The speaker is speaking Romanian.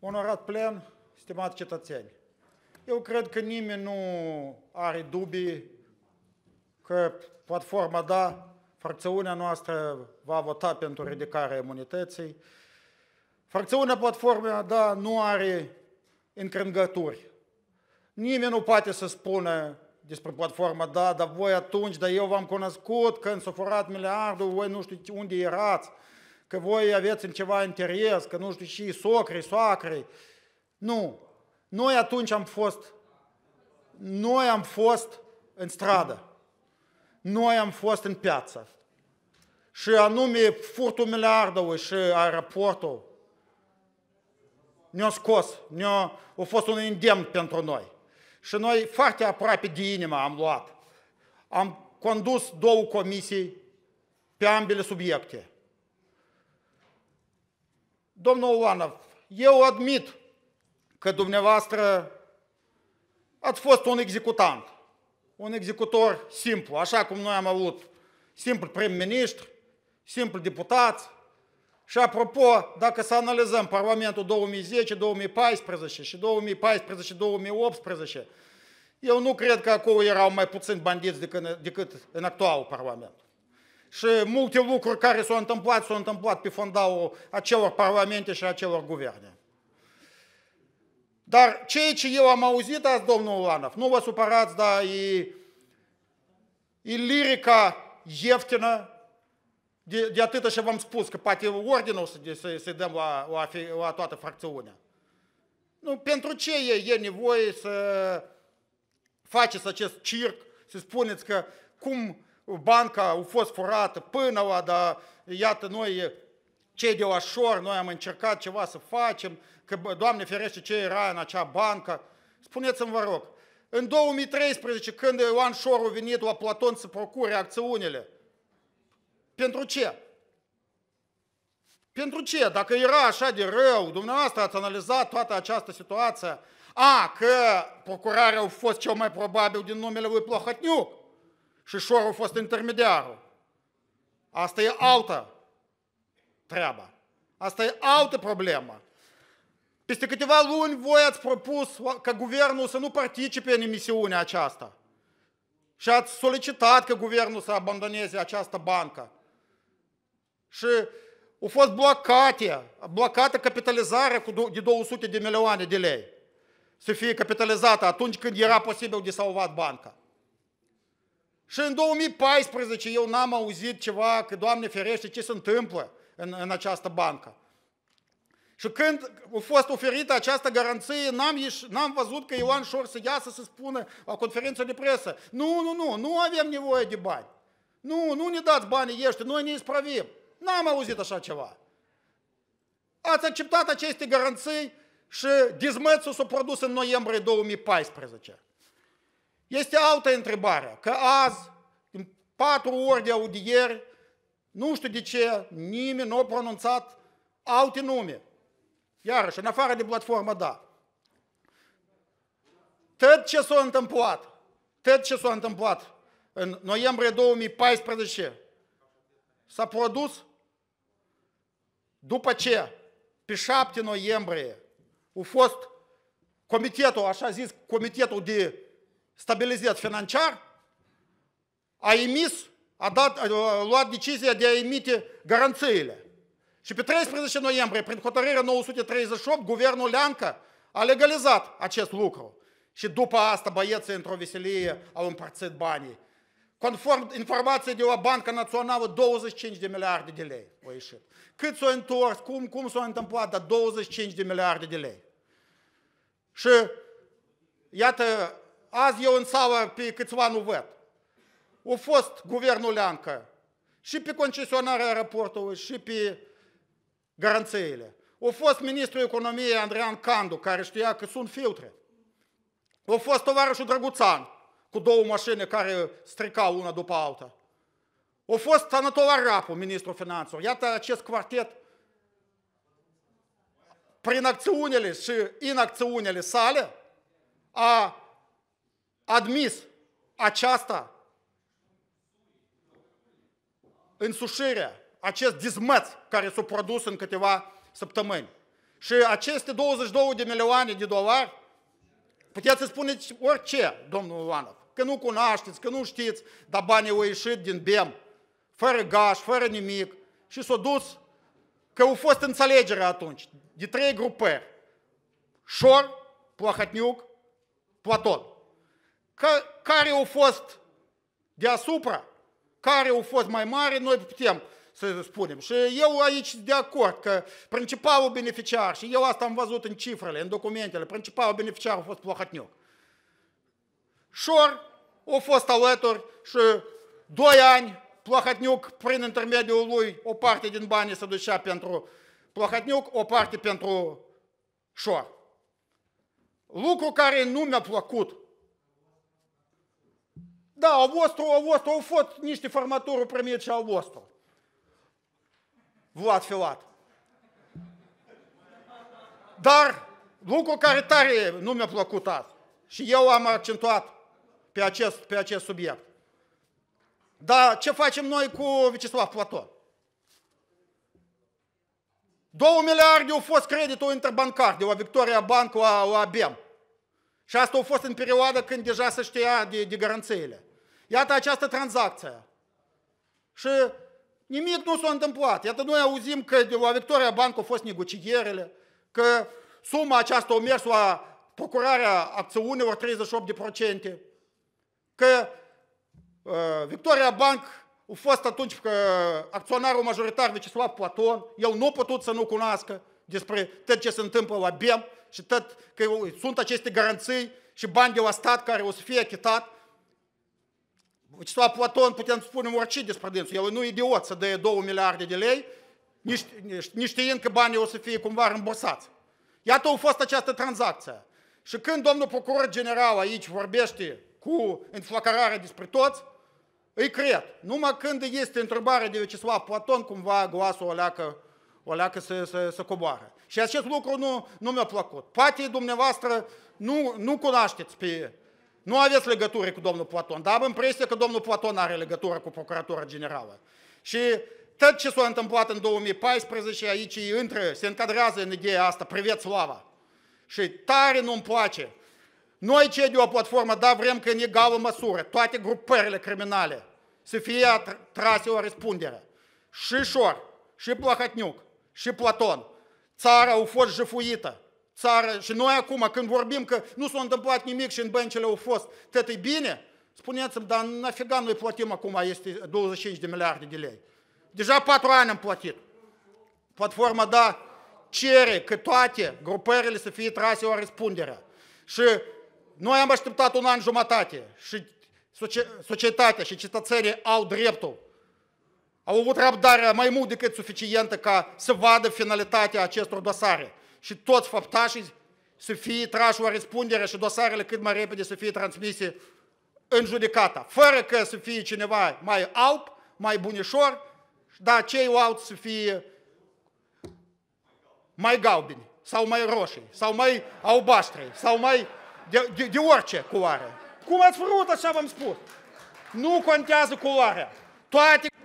Onorat plen, stimați cetățeni, eu cred că nimeni nu are dubii că platforma DA, fracțiunea noastră va vota pentru ridicarea imunității. Fracțiunea platformei DA nu are încrângături. Nimeni nu poate să spună despre platforma DA, dar voi atunci, dar eu v-am cunoscut când s-a furat miliardul, voi nu știu unde erați că voi aveți în ceva interes, că nu știu și socri, soacri. Nu. Noi atunci am fost, noi am fost în stradă. Noi am fost în piață. Și anume furtul miliardului și aeroportul ne-a scos, ne-a, a fost un indemn pentru noi. Și noi foarte aproape de inimă am luat. Am condus două comisii pe ambele subiecte. Domnul Oanov, eu admit că dumneavoastră ați fost un executant, un executor simplu, așa cum noi am avut simplu prim-ministru, simplu deputat. Și apropo, dacă să analizăm Parlamentul 2010, 2014 și 2014, 2018, eu nu cred că acolo erau mai puțini bandiți decât, decât în actualul Parlament. Și multe lucruri care s-au întâmplat, s-au întâmplat pe fondalul acelor parlamente și acelor guverne. Dar ceea ce eu am auzit azi, domnul Ulanov, nu vă supărați, dar e, e lirica ieftină, de, de atâta și v-am spus, că poate ordinul să, să, să dăm la, la, la toată fracțiunea. Nu, pentru ce e, e nevoie să faceți acest circ, să spuneți că cum banca a fost furată până la, dar iată noi cei de oașor, noi am încercat ceva să facem, că, Doamne ferește, ce era în acea bancă. Spuneți-mi, vă rog, în 2013, când Ioan Șor a venit la Platon să procure acțiunile, pentru ce? Pentru ce? Dacă era așa de rău, dumneavoastră ați analizat toată această situație, a, că procurarea a fost cel mai probabil din numele lui Plahotniuc și șorul a fost intermediarul. Asta e altă treabă. Asta e altă problemă. Peste câteva luni voi ați propus ca guvernul să nu participe în emisiunea aceasta. Și ați solicitat că guvernul să abandoneze această bancă. Și au fost blocate, blocată capitalizarea cu de 200 de milioane de lei. Să fie capitalizată atunci când era posibil de salvat banca. Și în 2014 eu n-am auzit ceva că, Doamne ferește, ce se întâmplă în, în această bancă. Și când a fost oferită această garanție, n-am, ieș, n-am văzut că Ioan Șor să iasă să spună la conferința de presă, nu, nu, nu, nu avem nevoie de bani. Nu, nu ne dați bani, ești, noi ne ispravim. N-am auzit așa ceva. Ați acceptat aceste garanții și dizmățul s-a produs în noiembrie 2014. Este altă întrebare, că azi, în patru ori de audieri, nu știu de ce, nimeni nu a pronunțat alte nume. Iarăși, în afară de platformă, da. Tot ce s-a întâmplat, tot ce s-a întâmplat în noiembrie 2014, s-a produs după ce, pe 7 noiembrie, a fost comitetul, așa zis, comitetul de stabilizat financiar, a emis, a, dat, a luat decizia de a emite garanțiile. Și pe 13 noiembrie, prin hotărârea 938, guvernul Leancă a legalizat acest lucru. Și după asta băieții într-o veselie au împărțit banii. Conform informației de la Banca Națională, 25 de miliarde de lei au ieșit. Cât s-au întors, cum, cum s-au întâmplat, dar 25 de miliarde de lei. Și iată, Azi eu în sală pe câțiva nu văd. A fost guvernul Leancă și pe concesionarea aeroportului și pe garanțiile. A fost ministrul economiei Andrian Candu, care știa că sunt filtre. A fost tovarășul Drăguțan, cu două mașini care stricau una după alta. A fost Anatola Rapu, ministrul finanțelor. Iată acest quartet, prin acțiunile și inacțiunile sale, a admis aceasta însușirea, acest dizmăț care s-a produs în câteva săptămâni. Și aceste 22 de milioane de dolari, puteți să spuneți orice, domnul Ivanov, că nu cunoașteți, că nu știți, dar banii au ieșit din BEM, fără gaș, fără nimic, și s-au dus, că au fost înțelegere atunci, de trei grupări. Шор, Плохотнюк, Platon care au fost deasupra, care au fost mai mari, noi putem să spunem. Și eu aici de acord că principalul beneficiar, și eu asta am văzut în cifrele, în documentele, principalul beneficiar a fost Plohatniuc. Șor a fost alături și doi ani Plohatniuc, prin intermediul lui, o parte din bani se ducea pentru Plohatniuc, o parte pentru Șor. Lucru care nu mi-a plăcut da, au vostru, au vostru, au fost niște formatori primit și au vostru. Vlad Filat. Dar lucru care tare nu mi-a plăcut azi. Și eu am accentuat pe acest, pe acest subiect. Dar ce facem noi cu Vicislav Platon? Două miliarde au fost creditul interbancar de la Victoria Bank la, la BEM. Și asta a fost în perioada când deja se știa de, de garanțiile. Iată această tranzacție. Și nimic nu s-a întâmplat. Iată, noi auzim că de la Victoria Bank au fost negocierele, că suma aceasta a mers la procurarea acțiunilor 38%, că uh, Victoria Bank a fost atunci că uh, acționarul majoritar Vecislav Platon, el nu a putut să nu cunoască despre tot ce se întâmplă la BEM și tot că sunt aceste garanții și bani de la stat care o să fie achitat. Vecislav Platon putem spune orice despre dânsul, el nu idiot să dă 2 miliarde de lei, niștiind că banii o să fie cumva rambursați. Iată, a fost această tranzacție. Și când domnul procuror general aici vorbește cu înflăcărarea despre toți, îi cred. Numai când este întrebarea de Vecislav Platon, cumva glasul o leacă, o leacă să, să, să coboare. Și acest lucru nu, nu mi-a plăcut. Poate dumneavoastră nu, nu cunoașteți pe, nu aveți legătură cu domnul Platon, dar am impresia că domnul Platon are legătură cu Procuratura Generală. Și tot ce s-a întâmplat în 2014 aici intră, se încadrează în ideea asta, priveți slava. Și tare nu-mi place. Noi cei de o platformă, da, vrem că în egală măsură toate grupările criminale să fie trase o răspundere. Și Șor, și Plahotniuc, și Platon. Țara a fost jefuită țară și noi acum când vorbim că nu s-a întâmplat nimic și în băncile au fost, tot e bine, spuneți-mi, dar nafiga noi plătim acum, este 25 de miliarde de lei. Deja patru ani am plătit. Platforma, da, cere că toate grupările să fie trase o răspundere. Și noi am așteptat un an jumătate și societatea și cetățenii au dreptul. Au avut răbdarea mai mult decât suficientă ca să vadă finalitatea acestor dosare și toți făptașii să fie trași o răspundere și dosarele cât mai repede să fie transmise în judecata, fără că să fie cineva mai alb, mai bunișor, dar cei alți să fie mai galbeni, sau mai roșii, sau mai albaștri, sau mai de, de, de orice culoare. Cum ați vrut, așa v-am spus. Nu contează culoarea. Toate